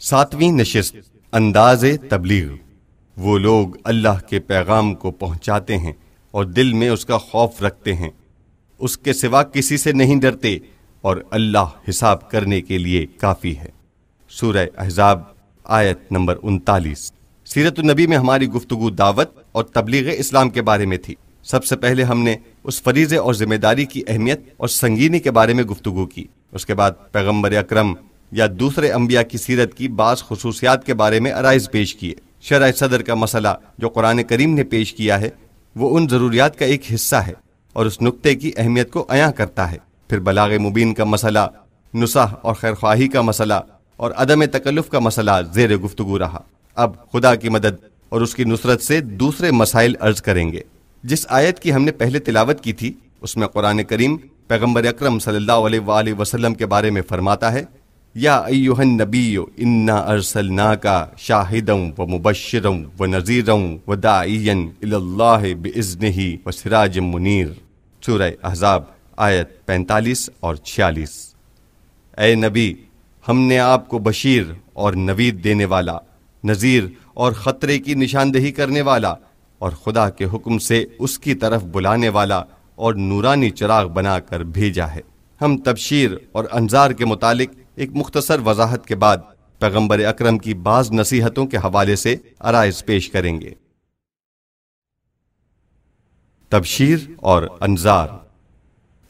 सातवीं नशस्त अंदाज तबलीग वो लोग अल्लाह के पैगाम को पहुंचाते हैं और दिल में उसका खौफ रखते हैं उसके सिवा किसी से नहीं डरते और अल्लाह हिसाब करने के लिए काफ़ी है सूर एहजाब आयत नंबर उनतालीस सीरत नबी में हमारी गुफ्तु दावत और तबलीग इस्लाम के बारे में थी सबसे पहले हमने उस फरीज़े और ज़िम्मेदारी की अहमियत और संगीनी के बारे में गुफ्तु की उसके बाद पैगम्बर अक्रम या दूसरे अम्बिया की सीरत की बास खसूसियात के बारे में अराइज पेश किए शराय सदर का मसला जो कुरान करीम ने पेश किया है वो उन ज़रूरियात का एक हिस्सा है और उस नुकते की अहमियत को अया करता है फिर बलाग मुबीन का मसला नुसाह और खैरख्वाही का मसला और अदम तकल्लुफ़ का मसला जेर गुफ्तु रहा अब खुदा की मदद और उसकी नुसरत से दूसरे मसाइल अर्ज करेंगे जिस आयत की हमने पहले तिलावत की थी उसमें कुरान करीम पैगम्बर अक्रम सल्ला वसलम के बारे में फरमाता है या अयुहन नबीयो इन्ना अरसलना का शाहिदम व मुबशरम व नज़ीरम व दाइन बज़न ही व सिराज मुनीर सूर अहजाब आयत 45 और 46 ए नबी हमने आपको बशीर और नवीद देने वाला नज़ीर और ख़तरे की निशानदेही करने वाला और खुदा के हुक्म से उसकी तरफ बुलाने वाला और नूरानी चिराग बनाकर भेजा है हम तबशीर और अनजार के मुतालिक एक मुख्तसर वजाहत के बाद पैगम्बर अक्रम की बाज नसीहतों के हवाले से अराइज पेश करेंगे तबशीर और अनजार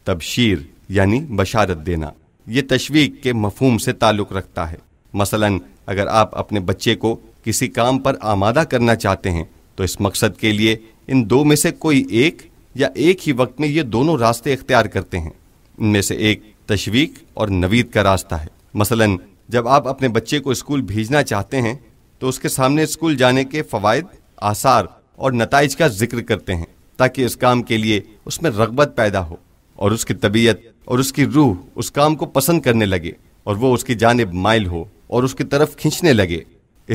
तबशीर यानी बशारत देना ये तशवीक के मफहम से ताल्लुक़ रखता है मसलन अगर आप अपने बच्चे को किसी काम पर आमादा करना चाहते हैं तो इस मकसद के लिए इन दो में से कोई एक या एक ही वक्त में ये दोनों रास्ते इख्तियार करते हैं इनमें से एक तशवीक और नवीद का रास्ता है मसलन जब आप अपने बच्चे को स्कूल भेजना चाहते हैं तो उसके सामने स्कूल जाने के फ़वाद आसार और नतज का जिक्र करते हैं ताकि इस काम के लिए उसमें रगबत पैदा हो और उसकी तबीयत और उसकी रूह उस काम को पसंद करने लगे और वो उसकी जानब माइल हो और उसकी तरफ खींचने लगे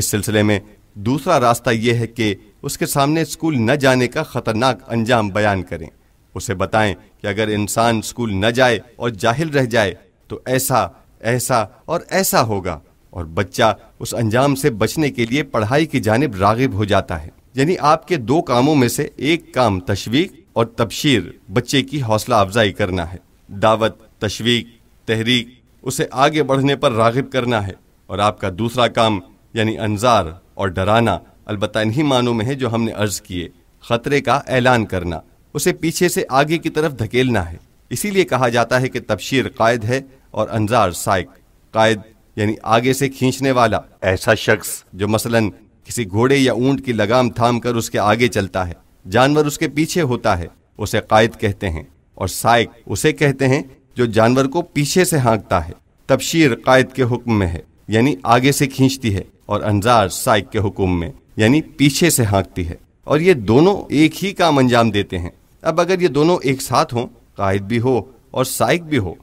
इस सिलसिले में दूसरा रास्ता यह है कि उसके सामने स्कूल न जाने का ख़तरनाक अंजाम बयान करें उसे बताएं कि अगर इंसान स्कूल न जाए और जाहिल रह जाए तो ऐसा ऐसा और ऐसा होगा और बच्चा उस अंजाम से बचने के लिए पढ़ाई की जानब रागिब हो जाता है यानी आपके दो कामों में से एक काम तशवीक और तबशीर बच्चे की हौसला अफजाई करना है दावत तशवीक तहरीक उसे आगे बढ़ने पर रागिब करना है और आपका दूसरा काम यानी अनजार और डराना अलबत् इन्हीं मानों में है जो हमने अर्ज किए खतरे का ऐलान करना उसे पीछे से आगे की तरफ धकेलना है इसीलिए कहा जाता है कि तबशीर कायद है और अंजार साइक कायद यानी आगे से खींचने वाला ऐसा शख्स जो मसलन किसी घोड़े या ऊंट की लगाम थाम कर उसके आगे चलता है जानवर उसके पीछे होता है उसे कायद कहते हैं और साइक उसे कहते हैं जो जानवर को पीछे से हाँकता है तबशीर कायद के हुक्म में है यानी आगे से खींचती है और अंजार साइक के हुक्म में यानी पीछे से हाँकती है और ये दोनों एक ही काम अंजाम देते हैं अब अगर ये दोनों एक साथ हों कायद भी हो और साइक भी हो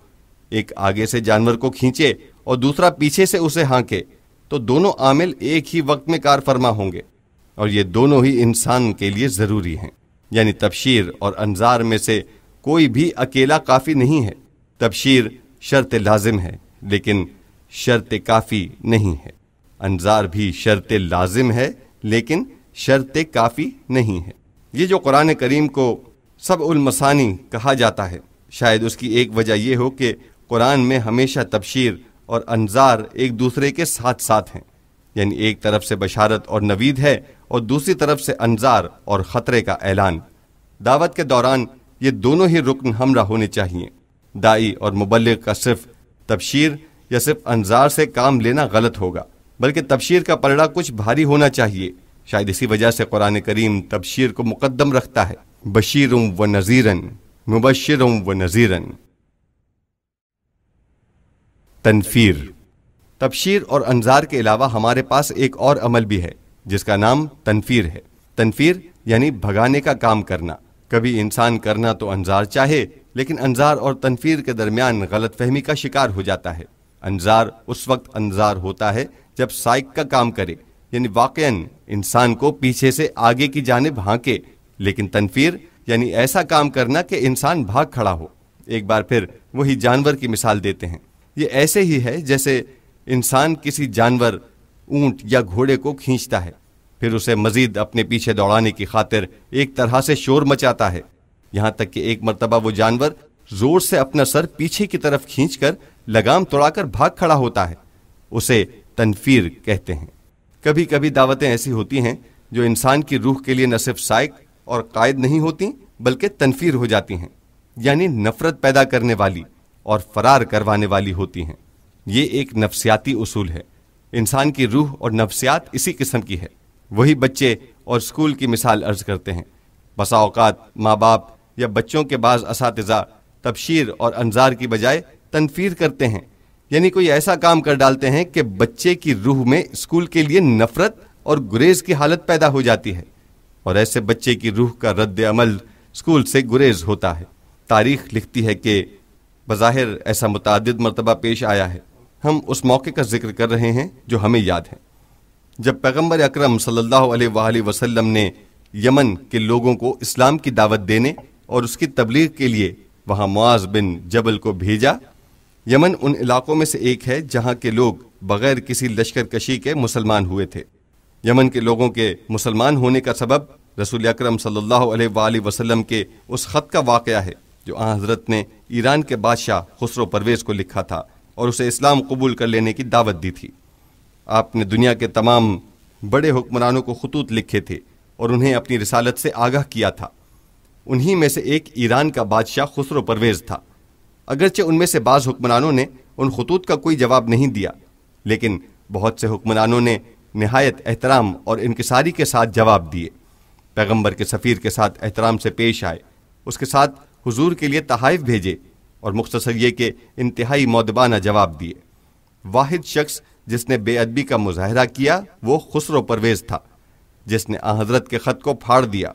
एक आगे से जानवर को खींचे और दूसरा पीछे से उसे हांके तो दोनों आमिल एक ही वक्त में कार फरमा होंगे और ये दोनों ही इंसान के लिए ज़रूरी हैं यानी तबशीर और अनजार में से कोई भी अकेला काफ़ी नहीं है तबशीर शर्त लाजिम है लेकिन शर्त काफ़ी नहीं है अनजार भी शर्त लाजिम है लेकिन शर्त काफ़ी नहीं है ये जो कुरान करीम को सब उलमसानी कहा जाता है शायद उसकी एक वजह यह हो कि कुरान में हमेशा तबशीर और अनजार एक दूसरे के साथ साथ हैं यानी एक तरफ से बशारत और नवीद है और दूसरी तरफ से अनजार और ख़तरे का ऐलान दावत के दौरान ये दोनों ही रुकन हमरा होने चाहिए दाई और मुबल का सिर्फ तबशीर या सिर्फ अनजार से काम लेना गलत होगा बल्कि तबशीर का पलड़ा कुछ भारी होना चाहिए शायद इसी वजह से कुरान करीम तबशीर को मुकदम रखता है बशीर व नज़ीरन मुबशर व नज़ीरन तनफीर तबशीर और अनजार के अलावा हमारे पास एक और अमल भी है जिसका नाम तनफीर है तनफीर यानी भगाने का काम करना कभी इंसान करना तो अनजार चाहे लेकिन अनजार और तनफीर के दरमियान गलत फहमी का शिकार हो जाता है अनजार उस वक्त अनजार होता है जब साइक का काम करे यानी वाकयन इंसान को पीछे से आगे की जानब हाँके लेकिन तनफीर यानी ऐसा काम करना कि इंसान भाग खड़ा हो एक बार फिर वही जानवर की मिसाल देते हैं ये ऐसे ही है जैसे इंसान किसी जानवर ऊंट या घोड़े को खींचता है फिर उसे मजीद अपने पीछे दौड़ाने की खातिर एक तरह से शोर मचाता है यहां तक कि एक मरतबा वो जानवर जोर से अपना सर पीछे की तरफ खींचकर लगाम तोड़ाकर भाग खड़ा होता है उसे तनफीर कहते हैं कभी कभी दावतें ऐसी होती हैं जो इंसान की रूह के लिए न सिर्फ साइक और कायद नहीं होती बल्कि तनफीर हो जाती हैं यानी नफरत पैदा करने वाली और फरार करवाने वाली होती हैं ये एक नफसियाती उसूल है इंसान की रूह और नफसियात इसी किस्म की है वही बच्चे और स्कूल की मिसाल अर्ज करते हैं बसा अवकात माँ बाप या बच्चों के बाद इस तबशीर और अनजार की बजाय तनफीर करते हैं यानी कोई ऐसा काम कर डालते हैं कि बच्चे की रूह में स्कूल के लिए नफरत और गुरेज की हालत पैदा हो जाती है और ऐसे बच्चे की रूह का रद्द अमल स्कूल से गुरेज होता है तारीख लिखती है कि बज़ाहिर ऐसा मुतद मरतबा पेश आया है हम उस मौके का जिक्र कर रहे हैं जो हमें याद है जब पैगम्बर अक्रम सल्लल्लाहु वसलम ने यमन के लोगों को इस्लाम की दावत देने और उसकी तबलीग के लिए वहाँ मुआज बिन जबल को भेजा यमन उन इलाकों में से एक है जहाँ के लोग बगैर किसी लश्कर कशी के मुसलमान हुए थे यमन के लोगों के मुसलमान होने का सबब रसूल अक्रम सल्ला वसलम के उस ख़त का वाक़ है जो आ हज़रत ने ईरान के बादशाह खुसरो परवेज़ को लिखा था और उसे इस्लाम कबूल कर लेने की दावत दी थी आपने दुनिया के तमाम बड़े हुक्मरानों को खतूत लिखे थे और उन्हें अपनी रिसालत से आगाह किया था उन्हीं में से एक ईरान का बादशाह खुसरो परवेज़ था अगरचे उनमें से बाज़ हुक्मरानों ने उन खतूत का कोई जवाब नहीं दिया लेकिन बहुत से हुक्मरानों ने नहायत एहतराम और इनकसारी के साथ जवाब दिए पैगंबर के सफ़ीर के साथ एहतराम से पेश आए उसके साथ हुजूर के लिए तहाइफ भेजे और मुख्तसर ये के इंतहाई मौदबाना जवाब दिए वाहिद शख्स जिसने बेअदबी का मुजाहरा किया वो खुसरो परवेज था जिसने हजरत के ख़त को फाड़ दिया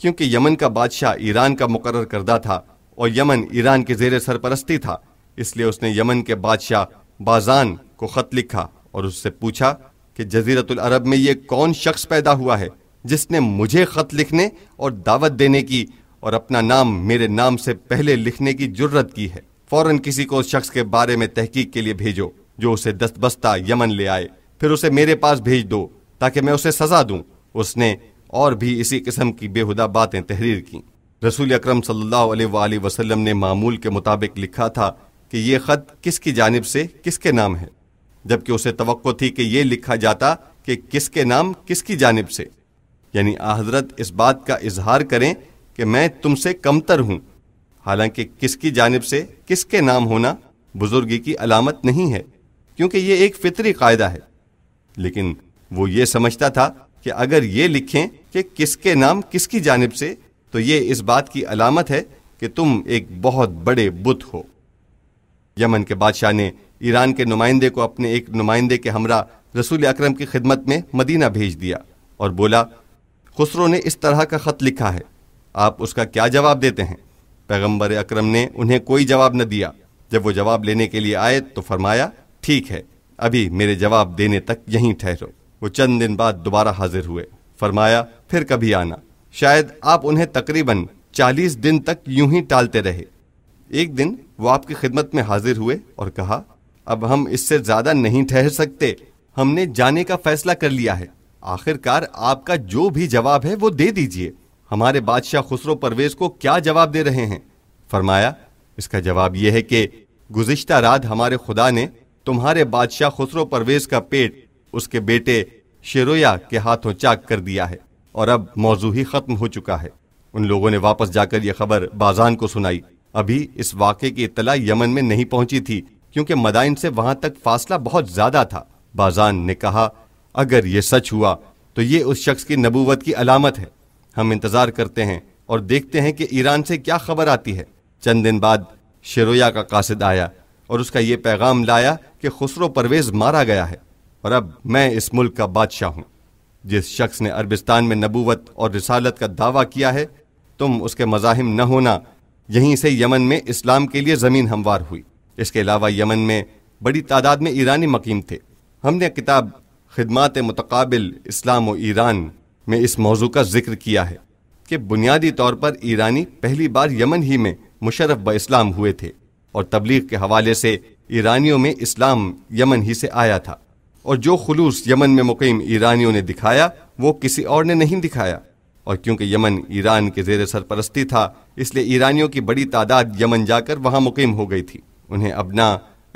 क्योंकि यमन का बादशाह ईरान का मुकर करदा था और यमन ईरान के जेर सरपरस्ती था इसलिए उसने यमन के बादशाह बाजान को ख़त लिखा और उससे पूछा कि जजीरतुल अरब में ये कौन शख्स पैदा हुआ है जिसने मुझे ख़त लिखने और दावत देने की और अपना नाम मेरे नाम से पहले लिखने की जरूरत की है फौरन किसी को उस शख्स के बारे में तहकीक के लिए भेजो जो उसे दस्तबस्ता यमन ले आए फिर उसे मेरे पास भेज दो ताकि मैं उसे सजा दूं उसने और भी इसी किस्म की बेहुदा बातें तहरीर की रसूल अक्रम सल्ला ने मामूल के मुताबिक लिखा था कि ये ख़त किसकी जानब से किसके नाम है जबकि उसे तो थी कि ये लिखा जाता कि किसके नाम किसकी जानब से यानी हजरत इस बात का इजहार करें कि मैं तुमसे कमतर हूं हालांकि किसकी जानब से किसके नाम होना बुजुर्गी की अलामत नहीं है क्योंकि यह एक फितरी कायदा है लेकिन वो ये समझता था कि अगर ये लिखें कि किसके नाम किसकी जानब से तो ये इस बात की अलामत है कि तुम एक बहुत बड़े बुत हो यमन के बादशाह ने ईरान के नुमाइंदे को अपने एक नुमाइंदे के हमरा रसूल अकरम की खिदमत में मदीना भेज दिया और बोला खुसरो ने इस तरह का ख़त लिखा है आप उसका क्या जवाब देते हैं पैगंबर अक्रम ने उन्हें कोई जवाब न दिया जब वो जवाब लेने के लिए आए तो फरमाया ठीक है अभी मेरे जवाब देने तक यहीं ठहरो वो चंद दिन बाद दोबारा हाजिर हुए फरमाया फिर कभी आना शायद आप उन्हें तकरीबन चालीस दिन तक यूं ही टालते रहे एक दिन वो आपकी खिदमत में हाजिर हुए और कहा अब हम इससे ज्यादा नहीं ठहर सकते हमने जाने का फैसला कर लिया है आखिरकार आपका जो भी जवाब है वो दे दीजिए हमारे बादशाह खुसरो परवेज को क्या जवाब दे रहे हैं फरमाया इसका जवाब यह है कि गुज्त रात हमारे खुदा ने तुम्हारे बादशाह खुसरो परवेज का पेट उसके बेटे शेरोया के हाथों चाक कर दिया है और अब मौजू ही ख़त्म हो चुका है उन लोगों ने वापस जाकर यह खबर बाजान को सुनाई अभी इस वाक्य की इतला यमन में नहीं पहुंची थी क्योंकि मदाइन से वहां तक फासला बहुत ज़्यादा था बाजान ने कहा अगर यह सच हुआ तो ये उस शख्स की नबूवत की अलामत है हम इंतज़ार करते हैं और देखते हैं कि ईरान से क्या खबर आती है चंद दिन बाद शरोया का कासिद आया और उसका यह पैगाम लाया कि खुसरो परवेज़ मारा गया है और अब मैं इस मुल्क का बादशाह हूँ जिस शख्स ने अरबिस्तान में नबूवत और रिसालत का दावा किया है तुम उसके मज़ाहिम न होना यहीं से यमन में इस्लाम के लिए ज़मीन हमवार हुई इसके अलावा यमन में बड़ी तादाद में ईरानी मकीम थे हमने किताब खदमात मुतकबिल इस्लाम और ईरान में इस मौजू का जिक्र किया है कि बुनियादी तौर पर ईरानी पहली बार यमन ही में मुशरफ ब इस्लाम हुए थे और तबलीग के हवाले से ईरानियों में इस्लाम यमन ही से आया था और जो खलूस यमन में मुकीम ईरानियों ने दिखाया वो किसी और ने नहीं दिखाया और क्योंकि यमन ईरान के जेर सरपरस्ती था इसलिए ईरानियों की बड़ी तादाद यमन जाकर वहाँ मुकीम हो गई थी उन्हें अबना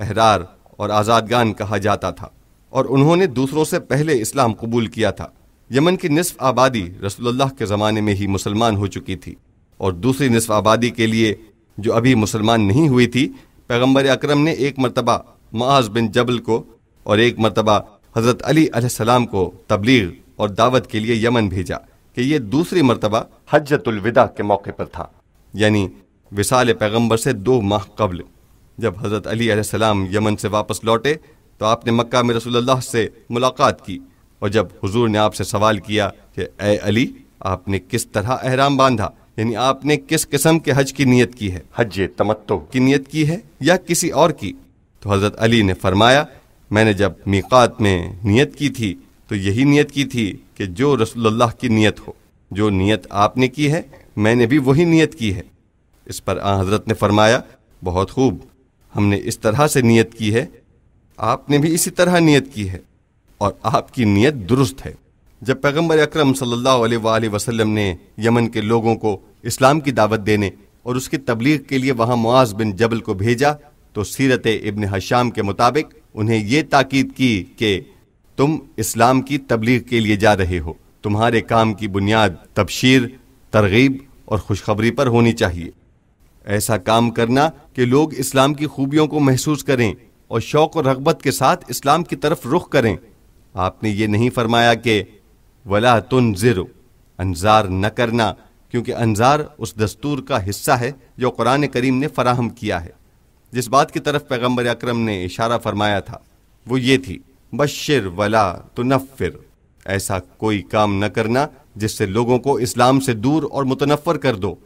अहरार और आज़ादगान कहा जाता था और उन्होंने दूसरों से पहले इस्लाम कबूल किया था यमन की निसफ आबादी रसोल्ला के ज़माने में ही मुसलमान हो चुकी थी और दूसरी निसफ आबादी के लिए जो अभी मुसलमान नहीं हुई थी पैगम्बर अक्रम ने एक मरतबा माज बिन जबल को और एक मरतबा हज़रत अली सलाम को तबलीग और दावत के लिए यमन भेजा कि यह दूसरी मरतबा हजतुलविदा के मौके पर था यानी विशाल पैगम्बर से दो माह कबल जब हज़रत अली सलाम यमन से वापस लौटे तो आपने मक्का में रसोल्ला से मुलाकात की और जब हुजूर ने आपसे सवाल किया कि ए अली आपने किस तरह अहराम बांधा यानी आपने किस किस्म के हज की नियत की है हज तमत्तो की नियत की है या किसी और की तो हज़रत अली ने फरमाया मैंने जब मीकात में नियत की थी तो यही नियत की थी कि जो रसोल्ला की नियत हो जो नियत आपने की है मैंने भी वही नियत की है इस पर आ हजरत ने फरमाया बहुत खूब हमने इस तरह से नियत की है आपने भी इसी तरह नियत की है और आपकी नीयत दुरुस्त है जब पैगंबर अक्रम सल्लल्लाहु वसल्लम ने यमन के लोगों को इस्लाम की दावत देने और उसकी तबलीग के लिए वहाँ मुआज बिन जबल को भेजा तो सीरत इबन हशाम के मुताबिक उन्हें यह ताकीद की कि तुम इस्लाम की तबलीग के लिए जा रहे हो तुम्हारे काम की बुनियाद तबशीर तरगीब और खुशखबरी पर होनी चाहिए ऐसा काम करना कि लोग इस्लाम की खूबियों को महसूस करें और शौक और रगबत के साथ इस्लाम की तरफ रुख करें आपने ये नहीं फरमाया कि वला तुन ज़िर अनजार न करना क्योंकि अनजार उस दस्तूर का हिस्सा है जो कुरान करीम ने फराहम किया है जिस बात की तरफ पैगम्बर अक्रम ने इशारा फरमाया था वो ये थी बशर वला तुनफ़िर ऐसा कोई काम न करना जिससे लोगों को इस्लाम से दूर और मुतनफ़र कर दो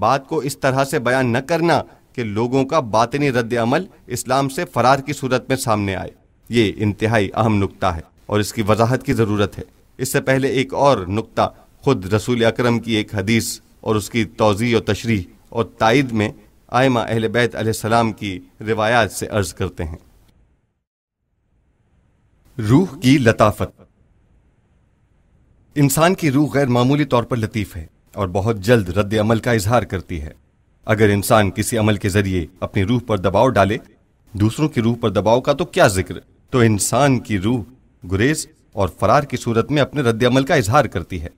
बात को इस तरह से बयान न करना कि लोगों का बातनी रद्द अमल इस्लाम से फरार की सूरत में सामने आए ये इंतहाई अहम नुकता है और इसकी वजाहत की ज़रूरत है इससे पहले एक और नुकता खुद रसूल अकरम की एक हदीस और उसकी तोज़ी और तशरी और तइद में आयमा अहल बैत सलाम की रिवायात से अर्ज करते हैं रूह की लताफत इंसान की रूह गैर मामूली तौर पर लतीफ़ है और बहुत जल्द रद्द अमल का इजहार करती है अगर इंसान किसी अमल के जरिए अपनी रूह पर दबाव डाले दूसरों की रूह पर दबाव का तो क्या जिक्र तो इंसान की रूह गुरेज और फरार की सूरत में अपने रद्दमल का इजहार करती है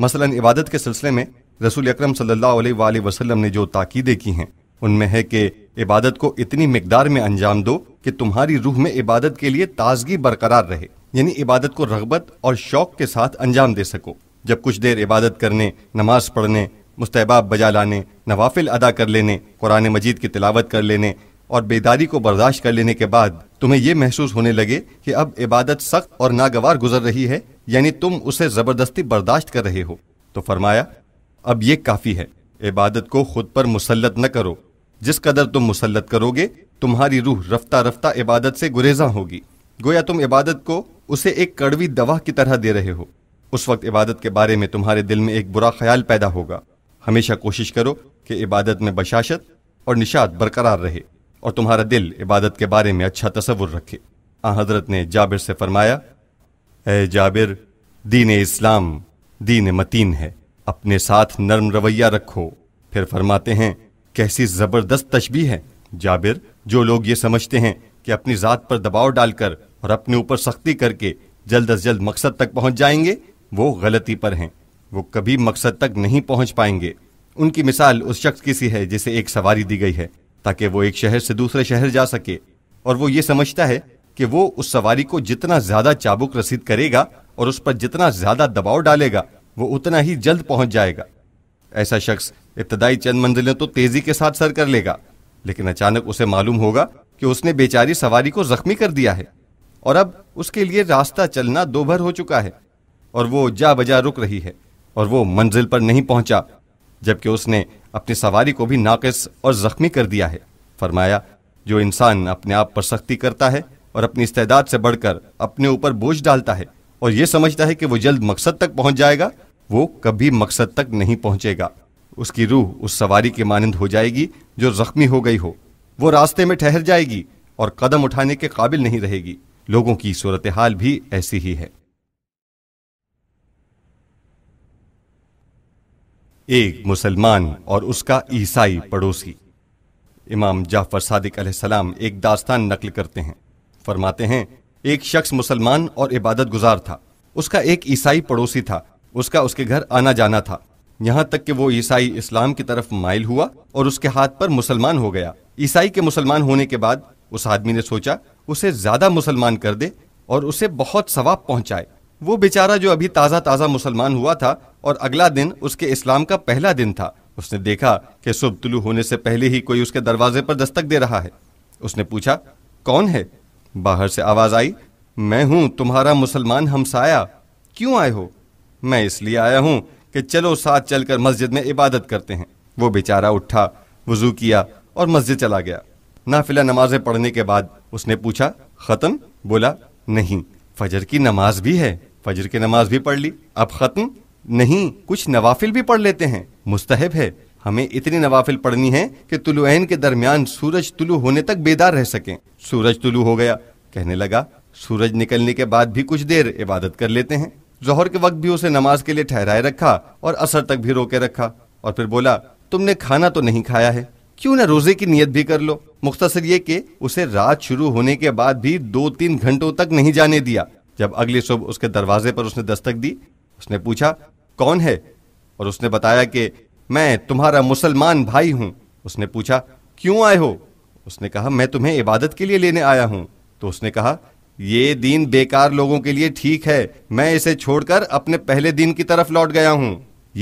मसलन इबादत के सिलसिले में रसूल अक्रम सल्ला ने जो ताक़ीदें की हैं उनमें है कि इबादत को इतनी मकदार में अंजाम दो कि तुम्हारी रूह में इबादत के लिए ताजगी बरकरार रहे यानी इबादत को रगबत और शौक के साथ अंजाम दे सको जब कुछ देर इबादत करने नमाज पढ़ने मुस्तबाब बजा लाने नवाफिल अदा कर लेने कुरान मजीद की तिलावत कर लेने और बेदारी को बर्दाश्त कर लेने के बाद तुम्हें यह महसूस होने लगे कि अब इबादत सख्त और नागवार गुजर रही है यानी तुम उसे ज़बरदस्ती बर्दाश्त कर रहे हो तो फरमाया अब ये काफ़ी है इबादत को खुद पर मुसलत न करो जिस कदर तुम मुसलत करोगे तुम्हारी रूह रफ्ता रफ्ता इबादत से गुरेजा होगी गोया तुम इबादत को उसे एक कड़वी दवा की तरह दे रहे हो उस वक्त इबादत के बारे में तुम्हारे दिल में एक बुरा ख्याल पैदा होगा हमेशा कोशिश करो कि इबादत में बशाशत और निशात बरकरार रहे और तुम्हारा दिल इबादत के बारे में अच्छा तस्वुर रखे आ हजरत ने जाबिर से फरमाया ए जाबिर दीन इस्लाम दीन मतीन है अपने साथ नर्म रवैया रखो फिर फरमाते हैं कैसी ज़बरदस्त तशबी है जाबिर जो लोग ये समझते हैं कि अपनी ज़ात पर दबाव डालकर और अपने ऊपर सख्ती करके जल्द अज जल्द मकसद तक पहुंच जाएंगे वो गलती पर हैं वो कभी मकसद तक नहीं पहुंच पाएंगे उनकी मिसाल उस शख्स की सी है जिसे एक सवारी दी गई है ताकि वो एक शहर से दूसरे शहर जा सके और वो ये समझता है कि वो उस सवारी को जितना ज्यादा चाबुक रसीद करेगा और उस पर जितना ज्यादा दबाव डालेगा वो उतना ही जल्द पहुंच जाएगा ऐसा शख्स इब्तदाई चंद मंजिलें तो तेजी के साथ सर कर लेगा लेकिन अचानक उसे मालूम होगा कि उसने बेचारी सवारी को जख्मी कर दिया है और अब उसके लिए रास्ता चलना दोभर हो चुका है और वो जा बजा रुक रही है और वो मंजिल पर नहीं पहुंचा जबकि उसने अपनी सवारी को भी नाकस और जख्मी कर दिया है फरमाया जो इंसान अपने आप पर सख्ती करता है और अपनी इस्तेदाद से बढ़कर अपने ऊपर बोझ डालता है और ये समझता है कि वो जल्द मकसद तक पहुंच जाएगा वो कभी मकसद तक नहीं पहुंचेगा उसकी रूह उस सवारी के मानंद हो जाएगी जो जख्मी हो गई हो वो रास्ते में ठहर जाएगी और कदम उठाने के काबिल नहीं रहेगी लोगों की सूरत हाल भी ऐसी ही है एक मुसलमान और उसका ईसाई पड़ोसी इमाम जाफर सादिक सलाम एक दास्तान नकल करते हैं फरमाते हैं एक शख्स मुसलमान और इबादत गुजार था उसका एक ईसाई पड़ोसी था उसका उसके घर आना जाना था यहाँ तक कि वो ईसाई इस्लाम की तरफ माइल हुआ और उसके हाथ पर मुसलमान हो गया ईसाई के मुसलमान होने के बाद उस आदमी ने सोचा उसे ज्यादा मुसलमान कर दे और उसे बहुत सवाब पहुंचाए वो बेचारा जो अभी ताज़ा ताज़ा मुसलमान हुआ था और अगला दिन उसके इस्लाम का पहला दिन था उसने देखा कि सुबह तुलू होने से पहले ही कोई उसके दरवाजे पर दस्तक दे रहा है उसने पूछा कौन है बाहर से आवाज़ आई मैं हूं तुम्हारा मुसलमान हमसाया क्यों आए हो मैं इसलिए आया हूं कि चलो साथ चलकर मस्जिद में इबादत करते हैं वो बेचारा उठा वजू किया और मस्जिद चला गया नाफिला नमाजें पढ़ने के बाद उसने पूछा ख़त्म बोला नहीं फजर की नमाज भी है फजर की नमाज भी पढ़ ली अब ख़त्म नहीं कुछ नवाफिल भी पढ़ लेते हैं मुस्तहब है हमें इतनी नवाफिल पढ़नी है कि तुलुन के दरमियान सूरज तुलु होने तक बेदार रह सके सूरज तुलु हो गया कहने लगा सूरज निकलने के बाद भी कुछ देर इबादत कर लेते हैं जहर के वक्त भी उसे नमाज के लिए ठहराए रखा और असर तक भी रोके रखा और फिर बोला तुमने खाना तो नहीं खाया है क्यों ना रोजे की नियत भी कर लो मुख्तसर ये कि उसे रात शुरू होने के बाद भी दो तीन घंटों तक नहीं जाने दिया जब अगली सुबह उसके दरवाजे पर उसने दस्तक दी उसने पूछा कौन है और उसने बताया कि मैं तुम्हारा मुसलमान भाई हूं उसने पूछा क्यों आए हो उसने कहा मैं तुम्हें इबादत के लिए लेने आया हूँ तो उसने कहा ये दिन बेकार लोगों के लिए ठीक है मैं इसे छोड़कर अपने पहले दिन की तरफ लौट गया हूँ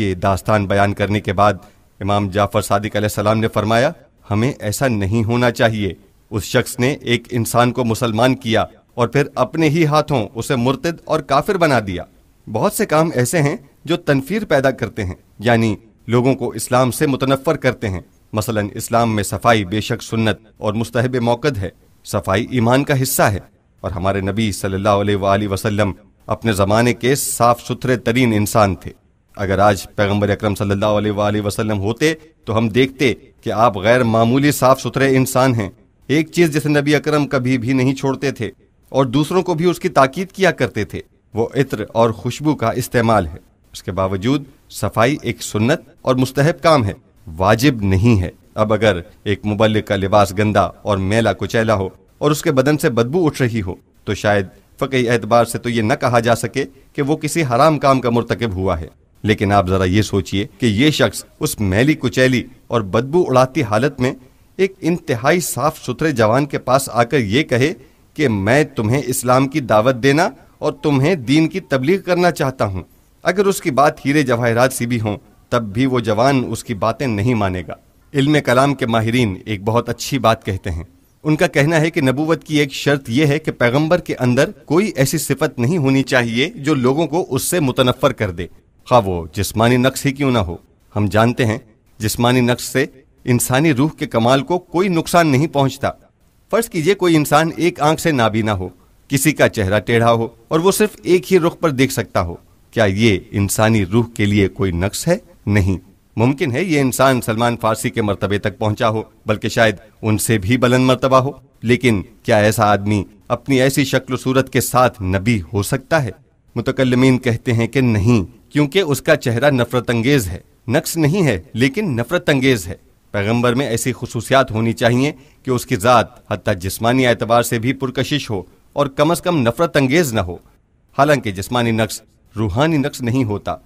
ये दास्तान बयान करने के बाद इमाम जाफर सादिक सलाम ने फरमाया हमें ऐसा नहीं होना चाहिए उस शख्स ने एक इंसान को मुसलमान किया और फिर अपने ही हाथों उसे मुर्तद और काफिर बना दिया बहुत से काम ऐसे हैं जो तनफीर पैदा करते हैं यानी लोगों को इस्लाम से मुतनफर करते हैं मसलन इस्लाम में सफाई बेशक सुन्नत और मुस्तहब मौकद है सफाई ईमान का हिस्सा है और हमारे नबी सल्लल्लाहु अलैहि वसल्लम अपने ज़माने के साफ सुथरे तरीन इंसान थे अगर आज पैगम्बर अक्रम सल्लल्लाहु होते तो हम देखते कि आप गैर मामूली साफ सुथरे इंसान हैं एक चीज़ जिसे नबी अक्रम कभी भी नहीं छोड़ते थे और दूसरों को भी उसकी ताकीद किया करते थे वो इत्र और खुशबू का इस्तेमाल है उसके बावजूद सफाई एक सुन्नत और मुस्तहब काम है वाजिब नहीं है अब अगर एक मुबलिक का लिबास गंदा और मेला कुचैला हो और उसके बदन से बदबू उठ रही हो तो शायद फ़की एतबार से तो ये न कहा जा सके कि वो किसी हराम काम का मरतकब हुआ है लेकिन आप जरा ये सोचिए कि ये शख्स उस मैली कुचैली और बदबू उड़ाती हालत में एक इंतहाई साफ सुथरे जवान के पास आकर ये कहे कि मैं तुम्हें इस्लाम की दावत देना और तुम्हें दीन की तबलीग करना चाहता हूँ अगर उसकी बात हीरे जवाहरात सी भी हों तब भी वो जवान उसकी बातें नहीं मानेगा इल्म कलाम के माहरीन एक बहुत अच्छी बात कहते हैं उनका कहना है कि नबूवत की एक शर्त यह है कि पैगंबर के अंदर कोई ऐसी सिफत नहीं होनी चाहिए जो लोगों को उससे मुतनफर कर दे खा हाँ, वो जिस्मानी नक्श ही क्यों ना हो हम जानते हैं जिस्मानी नक्श से इंसानी रूह के कमाल को कोई नुकसान नहीं पहुंचता फर्ज कीजिए कोई इंसान एक आंख से नाबीना हो किसी का चेहरा टेढ़ा हो और वो सिर्फ एक ही रुख पर देख सकता हो क्या ये इंसानी रूह के लिए कोई नक्श है नहीं मुमकिन है ये इंसान सलमान फारसी के मरतबे तक पहुंचा हो बल्कि शायद उनसे भी बुलंद मरतबा हो लेकिन क्या ऐसा आदमी अपनी ऐसी शक्ल सूरत के साथ नबी हो सकता है मुतकलमीन कहते हैं कि नहीं क्योंकि उसका चेहरा नफरत अंगेज है नक्स नहीं है लेकिन नफरत अंगेज है पैगंबर में ऐसी खसूसियात होनी चाहिए कि उसकी ज़ात हती जिसमानी एतबार से भी पुरकशिश हो और कम अज़ कम नफरत अंगेज न हो हालांकि जिसमानी नक्स रूहानी नक्स नहीं होता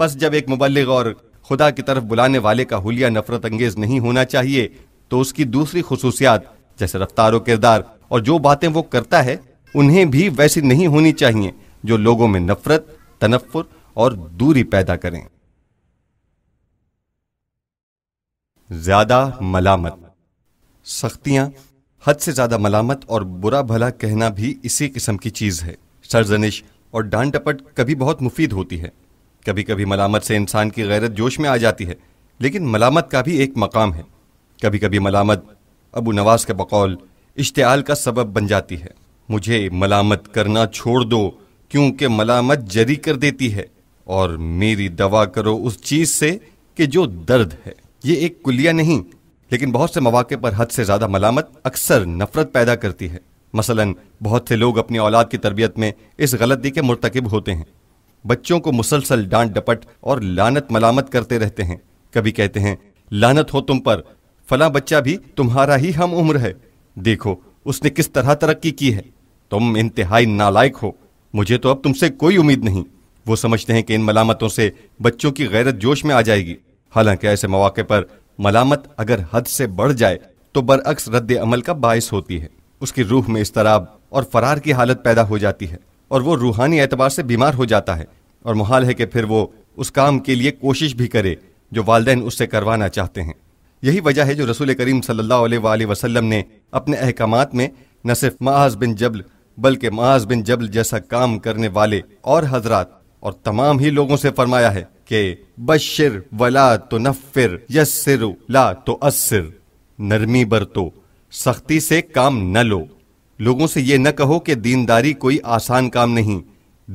बस जब एक मुबलग और खुदा की तरफ बुलाने वाले का हुलिया नफरत अंगेज नहीं होना चाहिए तो उसकी दूसरी खसूसियात जैसे रफ्तार किरदार और जो बातें वो करता है उन्हें भी वैसी नहीं होनी चाहिए जो लोगों में नफरत तनफुर और दूरी पैदा करें ज्यादा मलामत सख्तियां हद से ज्यादा मलामत और बुरा भला कहना भी इसी किस्म की चीज है सरजनिश और डांट टपट कभी बहुत मुफीद होती है कभी कभी मलामत से इंसान की गैरत जोश में आ जाती है लेकिन मलामत का भी एक मकाम है कभी कभी मलामत अबू नवाज के बकौल इश्तियाल का सबब बन जाती है मुझे मलामत करना छोड़ दो क्योंकि मलामत जरी कर देती है और मेरी दवा करो उस चीज से कि जो दर्द है ये एक कुलिया नहीं लेकिन बहुत से मौाक़े पर हद से ज़्यादा मलामत अक्सर नफरत पैदा करती है मसलन बहुत से लोग अपनी औलाद की तरबियत में इस गलती के मरतकब होते हैं बच्चों को मुसलसल डांट डपट और लानत मलामत करते रहते हैं कभी कहते हैं लानत हो तुम पर फला बच्चा भी तुम्हारा ही हम उम्र है देखो उसने किस तरह तरक्की की है तुम इंतहाई नालायक हो मुझे तो अब तुमसे कोई उम्मीद नहीं वो समझते हैं कि इन मलामतों से बच्चों की गैरत जोश में आ जाएगी हालांकि ऐसे मौके पर मलामत अगर हद से बढ़ जाए तो बरअक्स रद्द अमल का बायस होती है उसकी रूह में इसतराब और फरार की हालत पैदा हो जाती है और वो रूहानी एतबार से बीमार हो जाता है और मुहाल है कि फिर वो उस काम के लिए कोशिश भी करे जो वालदे उससे करवाना चाहते हैं यही वजह है जो रसूल करीम सल्ला वसलम ने अपने अहकाम में न सिर्फ माज बिन जबल बल्कि माज बिन जबल जैसा काम करने वाले और हजरात और तमाम ही लोगों से फरमाया है कि बशिर वला तो नफिर यस्सिर ला तो असिर नरमी बरतो सख्ती से काम न लो लोगों से यह न कहो कि दीनदारी कोई आसान काम नहीं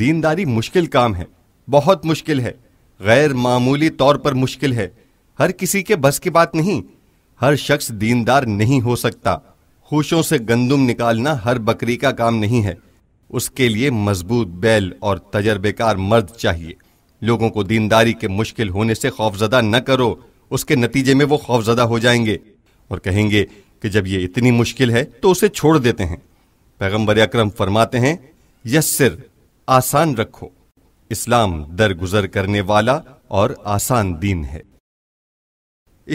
दीनदारी मुश्किल काम है बहुत मुश्किल है गैर मामूली तौर पर मुश्किल है हर किसी के बस की बात नहीं हर शख्स दीनदार नहीं हो सकता खुशों से गंदुम निकालना हर बकरी का काम नहीं है उसके लिए मजबूत बैल और तजर्बेकार मर्द चाहिए लोगों को दीनदारी के मुश्किल होने से खौफजदा न करो उसके नतीजे में वो खौफजदा हो जाएंगे और कहेंगे कि जब ये इतनी मुश्किल है तो उसे छोड़ देते हैं पैगम्बर अक्रम फरमाते हैं सिर आसान रखो इस्लाम दरगुजर करने वाला और आसान दीन है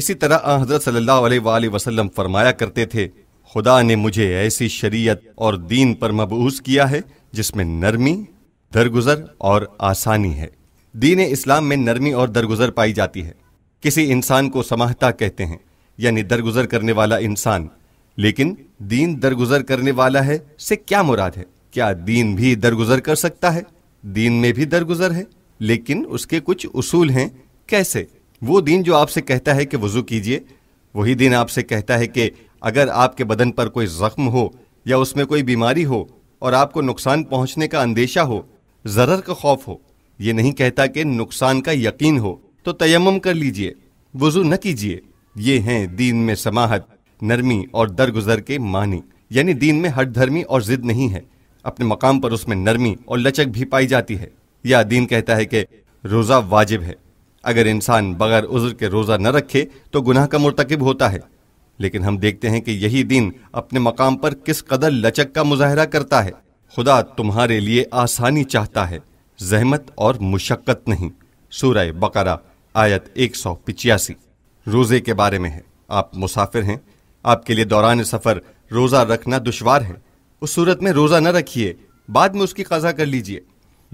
इसी तरह हजरत सल्लल्लाहु अलैहि वसल्लम फरमाया करते थे खुदा ने मुझे ऐसी शरीयत और दीन पर मबूस किया है जिसमें नरमी दरगुजर और आसानी है दीन इस्लाम में नरमी और दरगुजर पाई जाती है किसी इंसान को समाहता कहते हैं यानी दरगुजर करने वाला इंसान लेकिन दीन दरगुजर करने वाला है से क्या मुराद है क्या दीन भी दरगुजर कर सकता है दीन में भी दरगुजर है लेकिन उसके कुछ उसूल हैं कैसे वो दीन जो आपसे कहता है कि वज़ू कीजिए वही दिन आपसे कहता है कि अगर आपके बदन पर कोई जख्म हो या उसमें कोई बीमारी हो और आपको नुकसान पहुंचने का अंदेशा हो ज़रर का खौफ हो ये नहीं कहता कि नुकसान का यकीन हो तो तयम कर लीजिए वजू न कीजिए ये हैं दीन में समाहत नरमी और दरगुजर के मानी यानी दीन में हट धर्मी और जिद नहीं है अपने मकाम पर उसमें नरमी और लचक भी पाई जाती है या दीन कहता है कि रोज़ा वाजिब है अगर इंसान बगैर उज्र के रोज़ा न रखे तो गुनाह का मुरतकब होता है लेकिन हम देखते हैं कि यही दिन अपने मकाम पर किस कदर लचक का मुजाहरा करता है खुदा तुम्हारे लिए आसानी चाहता है जहमत और मुशक्क़त नहीं सूरह बकरा आयत एक सौ पिचासी रोज़े के बारे में है आप मुसाफिर हैं आपके लिए दौरान सफ़र रोज़ा रखना दुशवार है उस सूरत में रोज़ा न रखिए बाद में उसकी कज़ा कर लीजिए